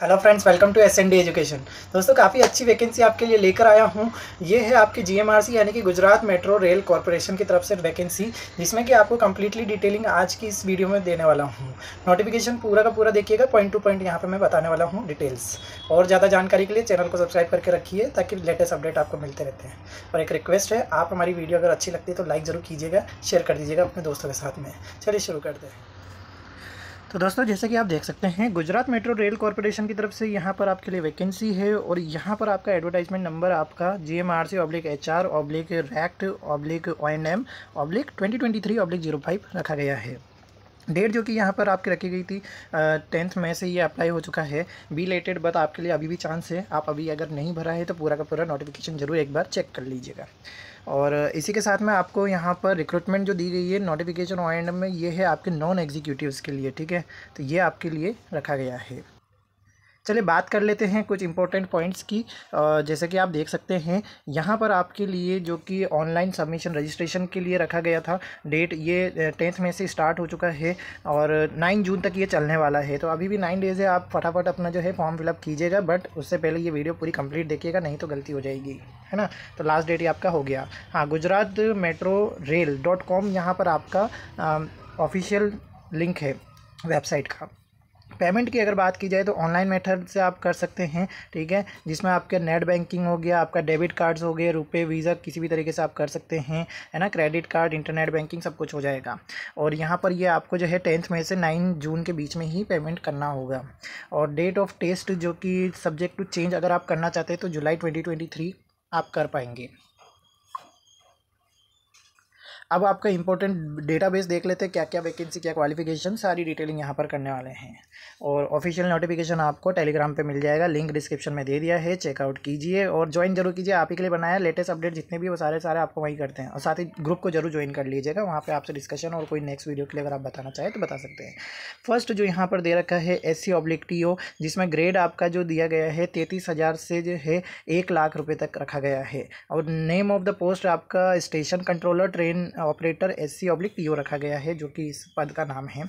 Hello friends welcome to S N D education दोस्तों काफ़ी अच्छी वैकेंसी आपके लिए लेकर आया हूँ ये है आपकी जीएमआरसी यानी कि गुजरात मेट्रो रेल कॉरपोरेशन की तरफ से वैकेंसी जिसमें कि आपको कंप्लीटली डिटेलिंग आज की इस वीडियो में देने वाला हूँ नोटिफिकेशन पूरा का पूरा देखिएगा पॉइंट टू पॉइंट यहाँ पर मैं बताने वाला हूँ डिटेल्स और ज़्यादा जानकारी के लिए चैनल को सब्सक्राइब करके रखिए ताकि लेटेस्ट अपडेट आपको मिलते रहते हैं और एक रिक्वेस्ट है आप हमारी वीडियो अगर अच्छी लगती है तो लाइक ज़रूर कीजिएगा शेयर कर दीजिएगा अपने दोस्तों के साथ में चलिए शुरू करते हैं तो दोस्तों जैसे कि आप देख सकते हैं गुजरात मेट्रो रेल कॉरपोरेशन की तरफ से यहाँ पर आपके लिए वैकेंसी है और यहाँ पर आपका एडवर्टाइजमेंट नंबर आपका G M R C oblique H R oblique rect oblique O N M oblique twenty twenty three oblique zero five रखा गया है डेट जो कि यहाँ पर आपकी रखी गई थी टेंथ मई से ये अप्लाई हो चुका है बी लेटेड बट आपके लिए अभी भी चांस है आप अभी अगर नहीं भरा है तो पूरा का पूरा नोटिफिकेशन ज़रूर एक बार चेक कर लीजिएगा और इसी के साथ में आपको यहाँ पर रिक्रूटमेंट जो दी गई है नोटिफिकेशन ओ में ये है आपके नॉन एग्जीक्यूटिव के लिए ठीक है तो ये आपके लिए रखा गया है चलिए बात कर लेते हैं कुछ इंपॉर्टेंट पॉइंट्स की जैसे कि आप देख सकते हैं यहाँ पर आपके लिए जो कि ऑनलाइन सबमिशन रजिस्ट्रेशन के लिए रखा गया था डेट ये टेंथ में से स्टार्ट हो चुका है और नाइन जून तक ये चलने वाला है तो अभी भी नाइन डेज़ है आप फटाफट अपना जो है फॉर्म फिलअप कीजिएगा बट उससे पहले ये वीडियो पूरी कंप्लीट देखिएगा नहीं तो गलती हो जाएगी है ना तो लास्ट डेट ही आपका हो गया हाँ Gujarat metro rail dot com यहाँ पर आपका ऑफिशियल लिंक है वेबसाइट का पेमेंट की अगर बात की जाए तो ऑनलाइन मेथड से आप कर सकते हैं ठीक है जिसमें आपके नेट बैंकिंग हो गया आपका डेबिट कार्ड्स हो गए रुपए वीज़ा किसी भी तरीके से आप कर सकते हैं है ना क्रेडिट कार्ड इंटरनेट बैंकिंग सब कुछ हो जाएगा और यहाँ पर ये यह आपको जो है टेंथ में से नाइन जून के बीच में ही पेमेंट करना होगा और डेट ऑफ टेस्ट जो कि सब्जेक्ट टू चेंज अगर आप करना चाहते हैं तो जुलाई ट्वेंटी आप कर पाएंगे अब आपका इंपॉर्टेंट डेटाबेस देख लेते हैं क्या क्या वैकेंसी क्या क्वालिफिकेशन सारी डिटेलिंग यहाँ पर करने वाले हैं और ऑफिशियल नोटिफिकेशन आपको टेलीग्राम पे मिल जाएगा लिंक डिस्क्रिप्शन में दे दिया है चेकआउट कीजिए और ज्वाइन जरूर कीजिए आप ही के लिए बनाया लेटेस्ट अपडेट जितने भी वो सारे सारे आपको वहीं करते हैं और साथ ही ग्रुप को जरूर ज्वाइन कर लीजिएगा वहाँ पर आपसे डिस्कशन और कोई नेक्स्ट वीडियो के लिए अगर आप बताना चाहें तो बता सकते हैं फर्स्ट जो यहाँ पर दे रखा है S C oblique T O जिसमें ग्रेड आपका जो दिया गया है तैंतीस हज़ार से जो है एक लाख रुपये तक रखा गया है और नेम ऑफ द पोस्ट आपका station controller train operator S C oblique T O रखा गया है जो कि इस पद का नाम है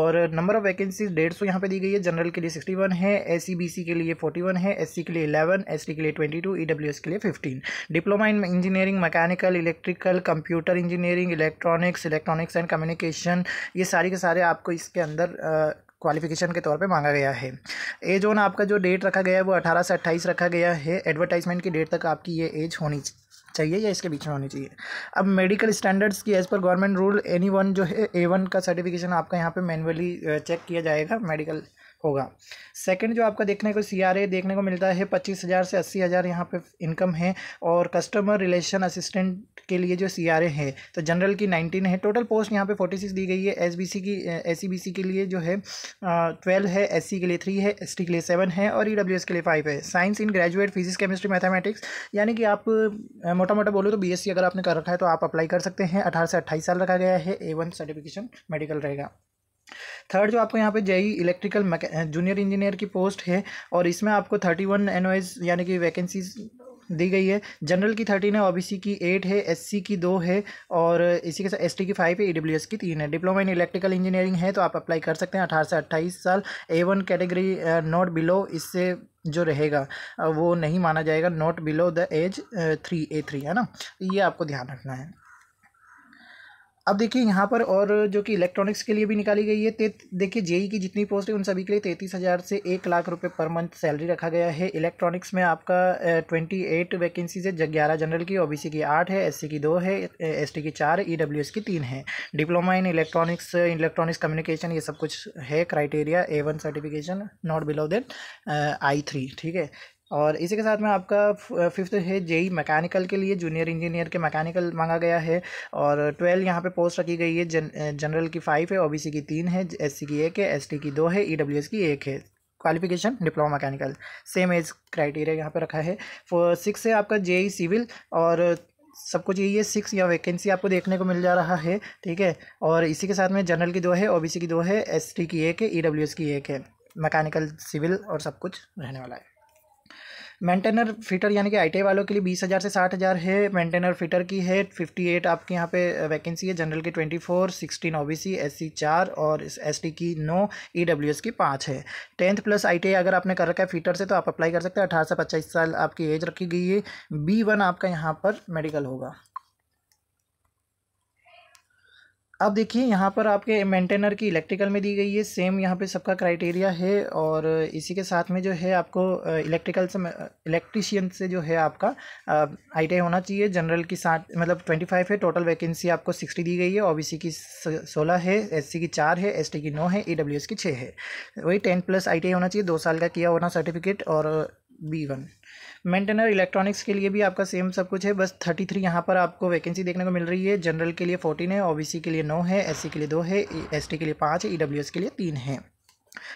और नंबर ऑफ़ वैकेंसी डेढ़ सौ दोस्तों यहाँ पे दी गई है जनरल के लिए सिक्सटी वन है एस सी e के लिए फोर्टी वन है एस के लिए इलेवन एस के लिए ट्वेंटी टू e के लिए fifteen diploma in engineering mechanical electrical computer engineering electronics electronics and communication ये सारे के सारे आपको इसके अंदर क्वालिफिकेशन के तौर पे मांगा गया है एज ऑन आपका जो डेट रखा गया है वो अठारह से अट्ठाईस रखा गया है एडवर्टाइजमेंट की डेट तक आपकी ये एज होनी चाहिए या इसके बीच में होनी चाहिए अब मेडिकल स्टैंडर्ड्स की as per government rule any one जो है ए वन का सर्टिफिकेशन आपका यहाँ पे मैनुअली चेक किया जाएगा मेडिकल होगा सेकंड जो आपका देखने को सी देखने को मिलता है पच्चीस हज़ार से अस्सी हज़ार यहाँ पे इनकम है और कस्टमर रिलेशन असिस्टेंट के लिए जो सी है तो जनरल की नाइनटीन है टोटल पोस्ट यहाँ पे फोर्टी सिक्स दी गई है एस की एस e के लिए जो है ट्वेल्व है एस e के लिए थ्री है एस के लिए सेवन है और ई e के लिए फाइव है science in graduate physics chemistry mathematics यानी कि आप मोटा मोटा बोलो तो बी अगर आपने कर रखा है तो आप अप्लाई कर सकते हैं अठारह से अट्ठाईस साल रखा गया है ए सर्टिफिकेशन मेडिकल रहेगा थर्ड जो आपको यहाँ पे जेई इलेक्ट्रिकल जूनियर इंजीनियर की पोस्ट है और इसमें आपको थर्टी वन एन यानी कि वैकेंसीज दी गई है जनरल की थर्टीन है ओबीसी की एट है एससी की दो है और इसी के साथ एसटी की फाइव है ईडब्ल्यू e की तीन है डिप्लोमा इन इलेक्ट्रिकल इंजीनियरिंग है तो आप अप्लाई कर सकते हैं अठारह से अट्ठाईस साल A one category not below इससे जो रहेगा वो नहीं माना जाएगा not below the age three A three है ना ये आपको ध्यान रखना है अब देखिए यहाँ पर और जो कि इलेक्ट्रॉनिक्स के लिए भी निकाली गई है ते देखिए जेई की जितनी पोस्ट है उन सभी के लिए तैंतीस हज़ार से एक लाख रुपए पर मंथ सैलरी रखा गया है इलेक्ट्रॉनिक्स में आपका ट्वेंटी एट वैकेंसीज है ग्यारह जनरल की ओबीसी की आठ है एससी की दो है एसटी की चार ई e की तीन है diploma in electronics electronics communication ये सब कुछ है criteria A one certification not below than I three ठीक है और इसी के साथ में आपका फिफ्थ है जेई मैकेनिकल के लिए जूनियर इंजीनियर के मैकेनिकल मांगा गया है और ट्वेल्व यहाँ पे पोस्ट रखी गई है जन जनरल की फाइव है ओबीसी की तीन है एससी की एक है एसटी की दो है ईडब्ल्यूएस e की एक है qualification diploma mechanical same age criteria यहाँ पे रखा है फोर सिक्स है आपका जे सिविल और सब कुछ यही है सिक्स या वैकेंसी आपको देखने को मिल जा रहा है ठीक है और इसी के साथ में जनरल की दो है ओबीसी की दो है एसटी की एक है ईडब्ल्यूएस e की एक है मैकेनिकल सिविल और सब कुछ रहने वाला है मेंटेनर फिटर यानी कि आई वालों के लिए बीस हज़ार से साठ हज़ार है मेंटेनर फिटर की है फिफ्टी एट आपके यहाँ पे वैकेंसी है जनरल की twenty four sixteen O B C S C चार और एस टी की नौ ई डब्ल्यू एस की पाँच है टेंथ प्लस आई अगर आपने कर रखा है फिटर से तो आप अप्लाई कर सकते हैं अठारह से पच्चीस साल आपकी एज रखी गई है बी वन आपका यहाँ पर मेडिकल होगा अब देखिए यहाँ पर आपके मेंटेनर की इलेक्ट्रिकल में दी गई है सेम यहाँ पे सबका क्राइटेरिया है और इसी के साथ में जो है आपको इलेक्ट्रिकल से इलेक्ट्रिशियन से जो है आपका आई होना चाहिए जनरल की साठ मतलब ट्वेंटी फाइव है टोटल वैकेंसी आपको सिक्सटी दी गई है ओ की सोलह है एस की चार है एस की नौ है ई e की छः है वही टेन प्लस आई होना चाहिए दो साल का किया होना सर्टिफिकेट और बी वन मेंटेनर इलेक्ट्रॉनिक्स के लिए भी आपका सेम सब कुछ है बस थर्टी थ्री यहाँ पर आपको वैकेंसी देखने को मिल रही है जनरल के लिए फोर्टीन है ओबीसी के लिए नौ है एससी के लिए दो है एसटी के लिए पाँच है ईडब्ल्यूएस के लिए तीन है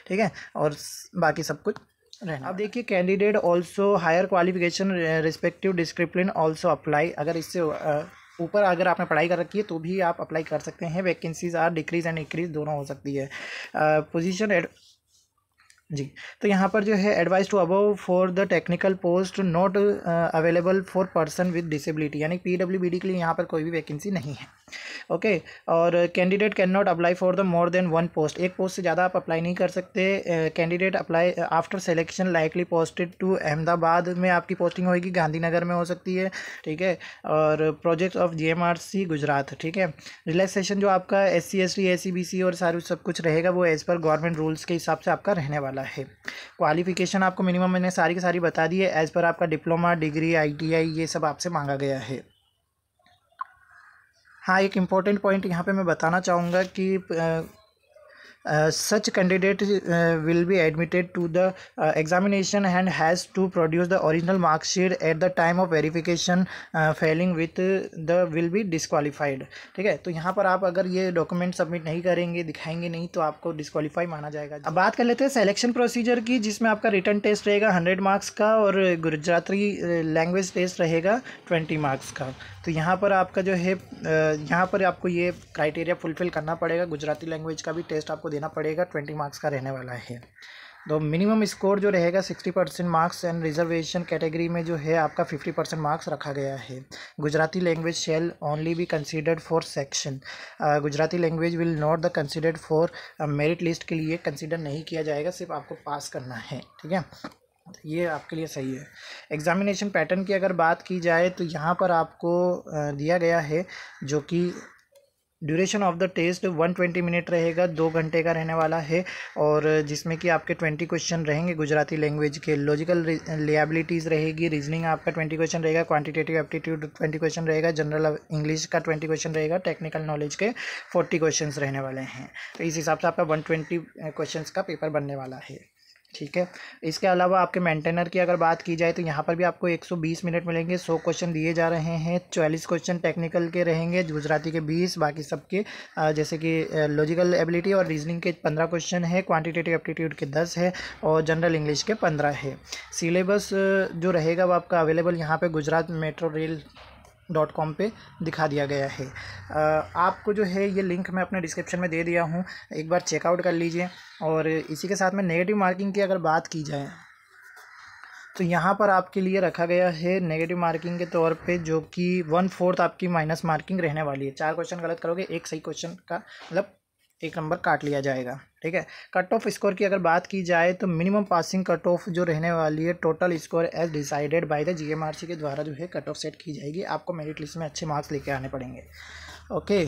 ठीक है और बाकी सब कुछ रहना अब देखिए candidate also higher qualification respective discipline also apply अगर इससे ऊपर अगर आपने पढ़ाई कर रखी है तो भी आप अप्लाई कर सकते हैं vacancies are decrease and increase दोनों हो सकती है पोजीशन जी तो यहाँ पर जो है advice to above for the technical post not available for person with disability यानी पी डब्ल्यू बी डी के लिए यहाँ पर कोई भी वैकेंसी नहीं है ओके okay? और candidate can not apply for the more than one post एक पोस्ट से ज़्यादा आप अप्लाई नहीं कर सकते candidate apply after selection likely posted to Ahmedabad में आपकी पोस्टिंग होगी गांधीनगर में हो सकती है ठीक है और project of G M R C Gujarat ठीक है रिलैक्सेशन जो आपका S C S T A C B C और सारे सब कुछ रहेगा वो एज़ पर गवर्नमेंट रूल्स के हिसाब से आपका रहने वाला वाला है क्वालिफ़िकेशन आपको मिनिमम मैंने सारी की सारी बता दी है एज़ पर आपका डिप्लोमा डिग्री आईटीआई ये सब आपसे मांगा गया है हाँ एक इम्पॉर्टेंट पॉइंट यहाँ पे मैं बताना चाहूँगा कि सच uh, such candidate uh, will be admitted to the uh, examination and has to produce the original mark sheet at the time of verification uh, failing with the will be disqualified ठीक है तो यहाँ पर आप अगर ये document submit नहीं करेंगे दिखाएंगे नहीं तो आपको डिस्कालीफाई माना जाएगा अब बात कर लेते हैं सेलेक्शन प्रोसीजर की जिसमें आपका रिटर्न टेस्ट रहेगा हंड्रेड मार्क्स का और गुजराती लैंग्वेज uh, टेस्ट रहेगा ट्वेंटी मार्क्स का तो यहाँ पर आपका जो है यहाँ पर आपको ये क्राइटेरिया फुलफिल करना पड़ेगा गुजराती लैंग्वेज का भी टेस्ट आपको आपको देना पड़ेगा ट्वेंटी मार्क्स का रहने वाला है तो मिनिमम स्कोर जो रहेगा sixty percent marks and reservation category में जो है आपका फिफ्टी परसेंट मार्क्स रखा गया है Gujarati language shall only be considered for section Gujarati language will not the considered for merit list के लिए कंसिडर नहीं किया जाएगा सिर्फ आपको पास करना है ठीक है ये आपके लिए सही है एग्ज़ामिनेशन पैटर्न की अगर बात की जाए तो यहाँ पर आपको दिया गया है जो कि duration of the test 120 minute रहेगा दो घंटे का रहने वाला है और जिसमें कि आपके 20 क्वेश्चन रहेंगे गुजराती लैंग्वेज के लॉजिकल लियाबिलिटीज़ रहेगी रीजनिंग आपका 20 क्वेश्चन रहेगा क्वांटिटेटिव एप्टीट्यूड 20 क्वेश्चन रहेगा जनरल इंग्लिश का 20 क्वेश्चन रहेगा टेक्निकल नॉलेज के फोर्टी क्वेश्चन रहने वाले हैं तो इस हिसाब से आपका वन ट्वेंटी का पेपर बनने वाला है ठीक है इसके अलावा आपके मेंटेनर की अगर बात की जाए तो यहाँ पर भी आपको 120 मिनट मिलेंगे 100 क्वेश्चन दिए जा रहे हैं 44 क्वेश्चन टेक्निकल के रहेंगे गुजराती के 20 बाकी सबके जैसे कि लॉजिकल एबिलिटी और रीजनिंग के 15 क्वेश्चन है क्वांटिटेटिव एप्टीट्यूड के 10 है और जनरल इंग्लिश के 15 है सिलेबस जो रहेगा वो आपका अवेलेबल यहाँ पर Gujarat metro rail dot com पर दिखा दिया गया है आपको जो है ये लिंक मैं अपने डिस्क्रिप्शन में दे दिया हूँ एक बार चेकआउट कर लीजिए और इसी के साथ में नेगेटिव मार्किंग की अगर बात की जाए तो यहाँ पर आपके लिए रखा गया है नेगेटिव मार्किंग के तौर पे जो कि वन फोर्थ आपकी माइनस मार्किंग रहने वाली है चार क्वेश्चन गलत करोगे एक सही क्वेश्चन का मतलब एक नंबर काट लिया जाएगा ठीक है कट ऑफ स्कोर की अगर बात की जाए तो मिनिमम पासिंग कट ऑफ जो रहने वाली है total score as decided by the GMRC के द्वारा जो है कट ऑफ सेट की जाएगी आपको मेरिट लिस्ट में अच्छे मार्क्स लेके आने पड़ेंगे ओके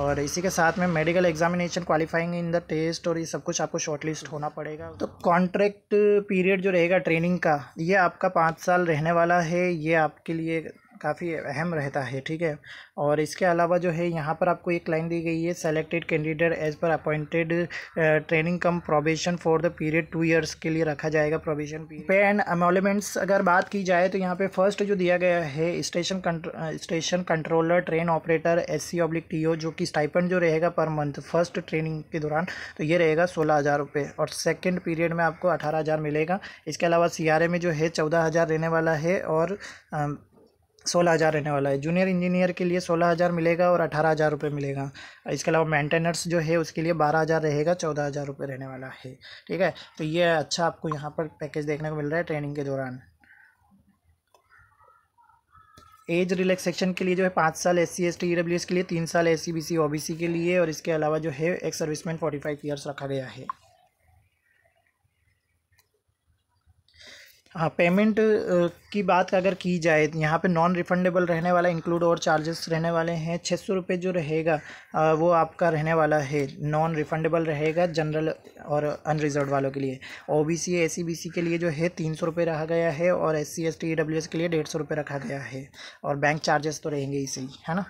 और इसी के साथ में medical examination qualifying in the test और ये सब कुछ आपको शॉर्ट लिस्ट होना पड़ेगा तो कॉन्ट्रैक्ट पीरियड जो रहेगा ट्रेनिंग का ये आपका पाँच साल रहने वाला है ये आपके लिए काफ़ी अहम रहता है ठीक है और इसके अलावा जो है यहाँ पर आपको एक लाइन दी गई है selected candidate as per appointed training cum probation for the period two years के लिए रखा जाएगा प्रोबेशन पे एंड अमोलमेंट्स अगर बात की जाए तो यहाँ पे फर्स्ट जो दिया गया है station station controller train operator S C oblique T जो कि स्टाइपेंड जो रहेगा पर मंथ फर्स्ट ट्रेनिंग के दौरान तो ये रहेगा सोलह हज़ार रुपये और सेकेंड पीरियड में आपको अठारह हज़ार मिलेगा इसके अलावा सी में जो है चौदह हज़ार रहने वाला है और um, सोलह हज़ार रहने वाला है जूनियर इंजीनियर के लिए सोलह हज़ार मिलेगा और अठारह हज़ार रुपये मिलेगा इसके अलावा मेंटेनेंस जो है उसके लिए बारह हज़ार रहेगा चौदह हज़ार रुपये रहने वाला है ठीक है तो ये अच्छा आपको यहाँ पर पैकेज देखने को मिल रहा है ट्रेनिंग के दौरान एज रिलैक्सेशन के लिए जो है पाँच साल S C S T W S के लिए तीन साल S C B C O B C के लिए और इसके अलावा जो है एक सर्विसमैन फोर्टी फाइव ईयर्स रखा गया है हाँ पेमेंट की बात अगर की जाए यहाँ पे नॉन रिफंडेबल रहने वाला इंक्लूड और चार्जेस रहने वाले हैं छः सौ रुपये जो रहेगा वो आपका रहने वाला है नॉन रिफंडेबल रहेगा जनरल और अनरिजर्व वालों के लिए O B C S C B C के लिए जो है तीन सौ रुपये रखा गया है और S C S T E W S के लिए डेढ़ सौ रुपये रखा गया है और बैंक चार्जेस तो रहेंगे इसी है ना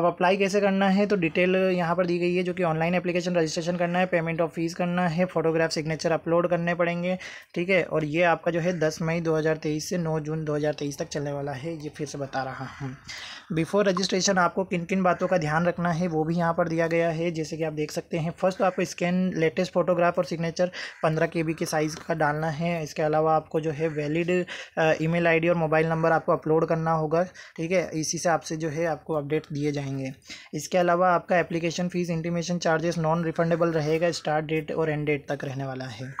अब अप्लाई कैसे करना है तो डिटेल यहाँ पर दी गई है जो कि ऑनलाइन एप्लीकेशन रजिस्ट्रेशन करना है पेमेंट ऑफ फीस करना है फोटोग्राफ सिग्नेचर अपलोड करने पड़ेंगे ठीक है और ये आपका जो है दस मई 2023 से 9 जून 2023 तक चलने वाला है ये फिर से बता रहा हूँ बिफोर रजिस्ट्रेशन आपको किन किन बातों का ध्यान रखना है वो भी यहाँ पर दिया गया है जैसे कि आप देख सकते हैं फर्स्ट आपको स्कैन लेटेस्ट फोटोग्राफ और सिग्नेचर पंद्रह के के साइज़ का डालना है इसके अलावा आपको जो है वैलिड ईमेल आईडी और मोबाइल नंबर आपको अपलोड करना होगा ठीक है इसी से आपसे जो है आपको अपडेट दिए जाएंगे रहेंगे इसके अलावा आपका application fees intimation charges non refundable रहेगा स्टार्ट डेट और एंड डेट तक रहने वाला है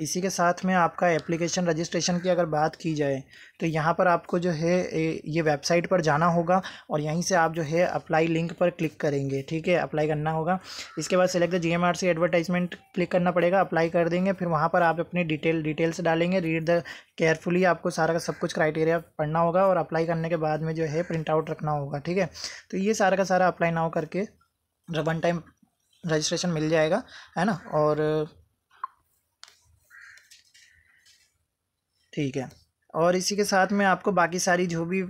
इसी के साथ में आपका एप्लीकेशन रजिस्ट्रेशन की अगर बात की जाए तो यहाँ पर आपको जो है ये वेबसाइट पर जाना होगा और यहीं से आप जो है अप्लाई लिंक पर क्लिक करेंगे ठीक है अप्लाई करना होगा इसके बाद select G M R C advertisement click करना पड़ेगा अप्लाई कर देंगे फिर वहाँ पर आप अपनी डिटेल डिटेल्स डालेंगे रीड द केयरफुली आपको सारा का सब कुछ क्राइटेरिया पढ़ना होगा और अप्लाई करने के बाद में जो है प्रिंट आउट रखना होगा ठीक है तो ये सारा का सारा अप्लाई ना करके वन टाइम रजिस्ट्रेशन मिल जाएगा है ना और ठीक है और इसी के साथ में आपको बाकी सारी जो भी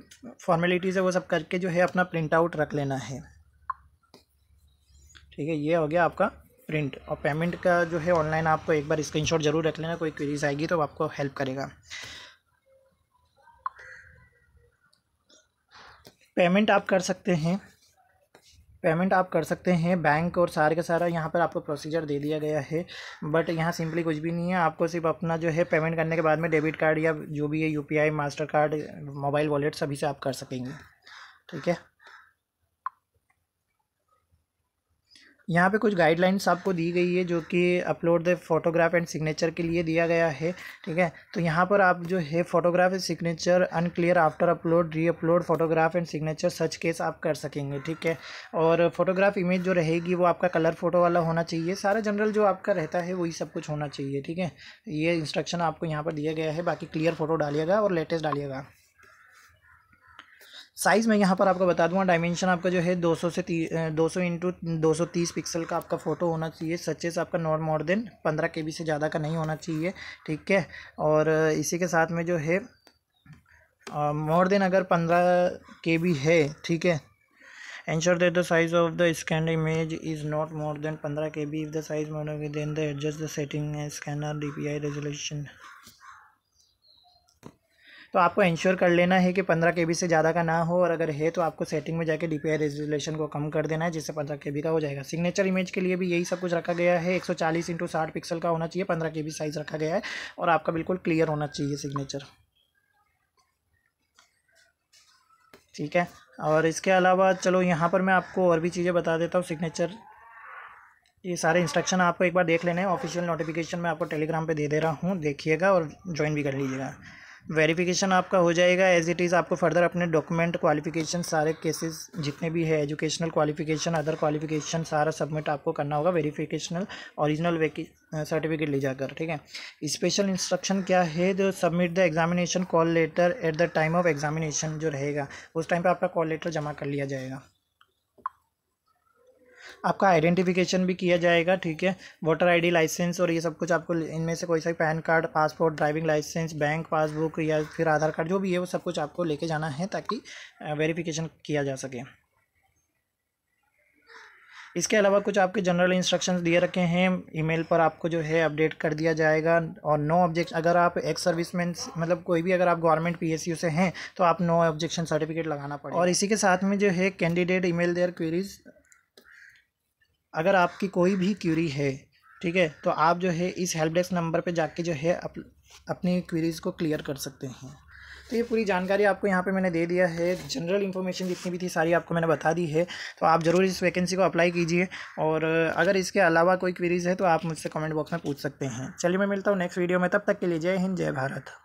फॉर्मेलिटीज़ है वो सब करके जो है अपना प्रिंट आउट रख लेना है ठीक है ये हो गया आपका प्रिंट और पेमेंट का जो है ऑनलाइन आपको एक बार स्क्रीनशॉट ज़रूर रख लेना कोई क्वेरीज आएगी तो आपको हेल्प करेगा पेमेंट आप कर सकते हैं पेमेंट आप कर सकते हैं बैंक और सारे का सारा यहाँ पर आपको प्रोसीजर दे दिया गया है बट यहाँ सिंपली कुछ भी नहीं है आपको सिर्फ अपना जो है पेमेंट करने के बाद में डेबिट कार्ड या जो भी है UPI master card mobile wallet सभी से आप कर सकेंगे ठीक है यहाँ पे कुछ गाइडलाइंस आपको दी गई है जो कि upload the photograph and signature के लिए दिया गया है ठीक है तो यहाँ पर आप जो है photograph and signature unclear after upload reupload photograph and signature such case आप कर सकेंगे ठीक है और फोटोग्राफ इमेज जो रहेगी वो आपका कलर फोटो वाला होना चाहिए सारा जनरल जो आपका रहता है वही सब कुछ होना चाहिए ठीक है ये इंस्ट्रक्शन आपको यहाँ पर दिया गया है बाकी क्लियर फोटो डालिएगा और लेटेस्ट डालिएगा साइज़ मैं यहाँ पर आपको बता दूँगा डायमेंशन आपका जो है 200 से 200 सौ इंटू दो पिक्सल का आपका फ़ोटो होना चाहिए सचेस आपका नॉट मोर देन पंद्रह के से ज़्यादा का नहीं होना चाहिए ठीक है और इसी के साथ में जो है मोर देन अगर पंद्रह के है ठीक है ensure that the size of the scanned image is not more than पंद्रह K B if the size more than the adjust the setting scanner D P I resolution तो आपको इंश्योर कर लेना है कि पंद्रह के से ज़्यादा का ना हो और अगर है तो आपको सेटिंग में जाके डी पी रेजोल्यूशन को कम कर देना है जिससे पंद्रह के का हो जाएगा सिग्नेचर इमेज के लिए भी यही सब कुछ रखा गया है एक सौ चालीस इंटू साठ पिक्सल का होना चाहिए पंद्रह के साइज़ रखा गया है और आपका बिल्कुल क्लियर होना चाहिए सिग्नेचर ठीक है और इसके अलावा चलो यहाँ पर मैं आपको और भी चीज़ें बता देता हूँ सिग्नेचर ये सारे इंस्ट्रक्शन आपको एक बार देख लेने ऑफिशियल नोटिफिकेशन मैं आपको टेलीग्राम पे दे दे रहा हूँ देखिएगा और ज्वाइन भी कर लीजिएगा वेरिफिकेशन आपका हो जाएगा एज इट इज़ आपको फर्दर अपने डॉक्यूमेंट क्वालिफिकेशन सारे केसेस जितने भी है एजुकेशनल क्वालिफिकेशन अदर क्वालिफिकेशन सारा सबमिट आपको करना होगा वेरिफिकेशनल ओरिजिनल सर्टिफिकेट ले जाकर ठीक है स्पेशल इंस्ट्रक्शन क्या है जो submit the examination call letter at the time of examination जो रहेगा उस टाइम पर आपका कॉल लेटर जमा कर लिया जाएगा आपका आइडेंटिफिकेशन भी किया जाएगा ठीक है वोटर आईडी लाइसेंस और ये सब कुछ आपको इनमें से कोई सा pan card passport driving licence bank passbook या फिर आधार कार्ड जो भी है वो सब कुछ आपको लेके जाना है ताकि वेरीफिकेशन किया जा सके इसके अलावा कुछ आपके जनरल इंस्ट्रक्शंस दिए रखे हैं ईमेल पर आपको जो है अपडेट कर दिया जाएगा और नो ऑब्जेक्शन अगर आप एक्स सर्विसमैन मतलब कोई भी अगर आप गवर्नमेंट पीएसयू से हैं तो आप नो ऑब्जेक्शन सर्टिफिकेट लगाना पड़ेगा और इसी के साथ में जो है कैंडिडेट ईमेल देयर क्वेरीज अगर आपकी कोई भी क्यूरी है ठीक है तो आप जो है इस हेल्प डेस्क नंबर पे जाके जो है अप, अपनी क्वेरीज़ को क्लियर कर सकते हैं तो ये पूरी जानकारी आपको यहाँ पे मैंने दे दिया है जनरल इन्फॉर्मेशन जितनी भी थी सारी आपको मैंने बता दी है तो आप ज़रूर इस वैकेंसी को अप्लाई कीजिए और अगर इसके अलावा कोई क्वेरीज़ है तो आप मुझसे कमेंट बॉक्स में पूछ सकते हैं चलिए मैं मिलता हूँ नेक्स्ट वीडियो में तब तक के लिए जय हिंद जय भारत